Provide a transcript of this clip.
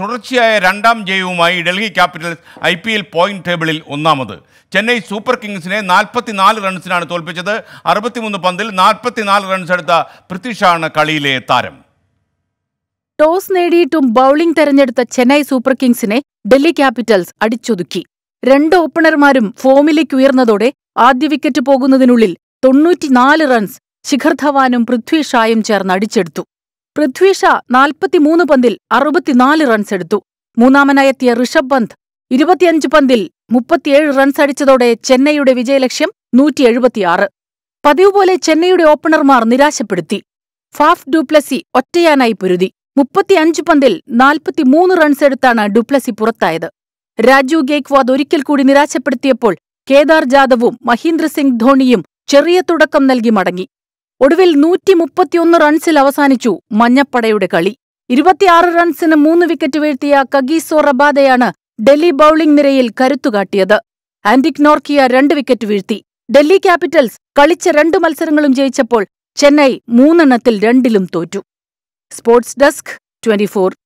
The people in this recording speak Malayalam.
തുടർച്ചയായ രണ്ടാം ജയവുമായി Delhi Capitals I P L point ടേബിളിൽ ഒന്നാമത് ചെന്നൈ സൂപ്പർ കിങ്സിനെ നാൽപ്പത്തിനാല് റൺസിനാണ് തോൽപ്പിച്ചത് അറുപത്തിമൂന്ന് പന്തിൽ നാൽപ്പത്തിനാല് റൺസ് എടുത്ത പൃഥ്വിഷാണ് കളിയിലെ താരം ടോസ് നേടിയിട്ടും ബൌളിംഗ് തെരഞ്ഞെടുത്ത ചെന്നൈ സൂപ്പർ കിങ്സിനെ ഡൽഹി ക്യാപിറ്റൽസ് അടിച്ചൊതുക്കി രണ്ട് ഓപ്പണർമാരും ഫോമിലേക്ക് ഉയർന്നതോടെ ആദ്യ വിക്കറ്റ് പോകുന്നതിനുള്ളിൽ തൊണ്ണൂറ്റിനാല് റൺസ് ശിഖർ ധവാനും പൃഥ്വി ഷായും ചേർന്ന് അടിച്ചെടുത്തു പൃഥ്വി ഷാ നാൽപ്പത്തിമൂന്ന് പന്തിൽ അറുപത്തിനാല് റൺസ് എടുത്തു മൂന്നാമനായെത്തിയ ഋഷഭ് പന്ത് ഇരുപത്തിയഞ്ച് പന്തിൽ മുപ്പത്തിയേഴ് റൺസ് അടിച്ചതോടെ ചെന്നൈയുടെ വിജയലക്ഷ്യം നൂറ്റി എഴുപത്തിയാറ് പതിവ് പോലെ ചെന്നൈയുടെ ഓപ്പണർമാർ നിരാശപ്പെടുത്തി ഫാഫ് ഡുപ്ലസി ഒറ്റയാനായി പൊരുതി മുപ്പത്തിയഞ്ച് പന്തിൽ നാൽപ്പത്തിമൂന്ന് റൺസ് എടുത്താണ് ഡുപ്ലസി പുറത്തായത് രാജു ഗേക്വാദ് ഒരിക്കൽ കൂടി നിരാശപ്പെടുത്തിയപ്പോൾ കേദാർ ജാദവും മഹീന്ദ്ര സിംഗ് ധോണിയും ചെറിയ തുടക്കം നൽകി മടങ്ങി ഒടുവിൽ നൂറ്റി മുപ്പത്തിയൊന്ന് റൺസിൽ അവസാനിച്ചു മഞ്ഞപ്പടയുടെ കളി ഇരുപത്തിയാറ് റൺസിന് മൂന്ന് വിക്കറ്റ് വീഴ്ത്തിയ കഗീസോ റബാദയാണ് ഡൽഹി ബൌളിംഗ് നിരയിൽ കരുത്തുകാട്ടിയത് ആന്റിക് നോർക്കിയ രണ്ട് വിക്കറ്റ് വീഴ്ത്തി ഡൽഹി ക്യാപിറ്റൽസ് കളിച്ച രണ്ട് മത്സരങ്ങളും ജയിച്ചപ്പോൾ ചെന്നൈ മൂന്നെണ്ണത്തിൽ രണ്ടിലും തോറ്റു സ്പോർട്സ് ഡെസ്ക് ട്വന്റി